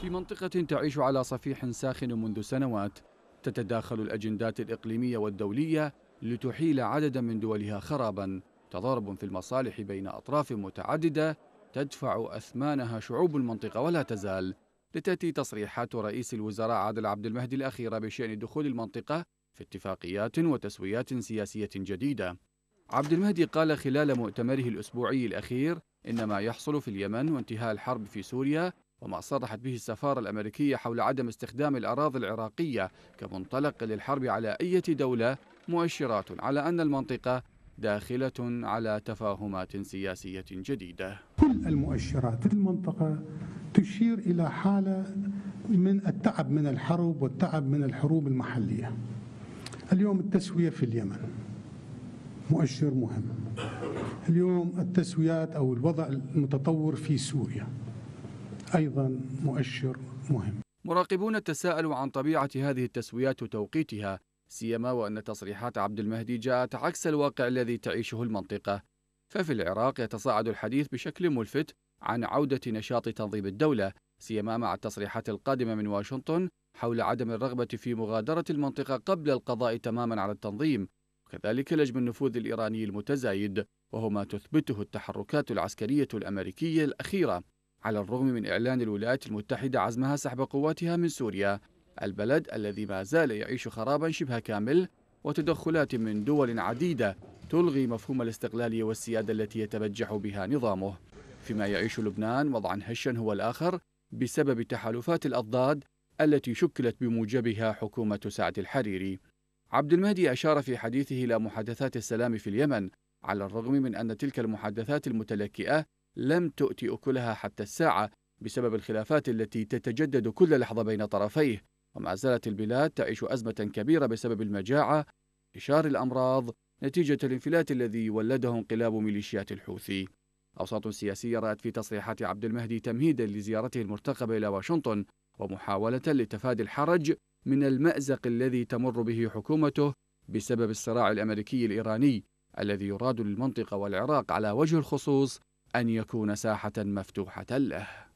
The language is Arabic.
في منطقة تعيش على صفيح ساخن منذ سنوات تتداخل الأجندات الإقليمية والدولية لتحيل عددا من دولها خرابا تضارب في المصالح بين أطراف متعددة تدفع أثمانها شعوب المنطقة ولا تزال لتأتي تصريحات رئيس الوزراء عادل عبد المهدي الأخيرة بشأن دخول المنطقة في اتفاقيات وتسويات سياسية جديدة عبد المهدي قال خلال مؤتمره الأسبوعي الأخير إن ما يحصل في اليمن وانتهاء الحرب في سوريا وما صرحت به السفارة الأمريكية حول عدم استخدام الأراضي العراقية كمنطلق للحرب على أي دولة مؤشرات على أن المنطقة داخلة على تفاهمات سياسية جديدة كل المؤشرات في المنطقة تشير إلى حالة من التعب من الحرب والتعب من الحروب المحلية اليوم التسوية في اليمن مؤشر مهم اليوم التسويات أو الوضع المتطور في سوريا أيضا مؤشر مهم مراقبون تساءلوا عن طبيعة هذه التسويات وتوقيتها سيما وأن تصريحات عبد المهدي جاءت عكس الواقع الذي تعيشه المنطقة ففي العراق يتصاعد الحديث بشكل ملفت عن عودة نشاط تنظيم الدولة سيما مع التصريحات القادمة من واشنطن حول عدم الرغبة في مغادرة المنطقة قبل القضاء تماما على التنظيم وكذلك لجم النفوذ الإيراني المتزايد وهو ما تثبته التحركات العسكرية الأمريكية الأخيرة على الرغم من إعلان الولايات المتحدة عزمها سحب قواتها من سوريا البلد الذي ما زال يعيش خرابا شبه كامل وتدخلات من دول عديدة تلغي مفهوم الاستقلالية والسيادة التي يتبجح بها نظامه فيما يعيش لبنان وضعا هشا هو الآخر بسبب تحالفات الأضداد التي شكلت بموجبها حكومة سعد الحريري عبد المهدي أشار في حديثه إلى محادثات السلام في اليمن على الرغم من أن تلك المحادثات المتلكئة لم تؤتي أكلها حتى الساعة بسبب الخلافات التي تتجدد كل لحظة بين طرفيه وما زالت البلاد تعيش أزمة كبيرة بسبب المجاعة انتشار الأمراض نتيجة الانفلات الذي ولده انقلاب ميليشيات الحوثي أوساط سياسية رأت في تصريحات عبد المهدي تمهيدا لزيارته المرتقبة إلى واشنطن ومحاولة لتفادي الحرج من المأزق الذي تمر به حكومته بسبب الصراع الأمريكي الإيراني الذي يراد للمنطقة والعراق على وجه الخصوص أن يكون ساحة مفتوحة له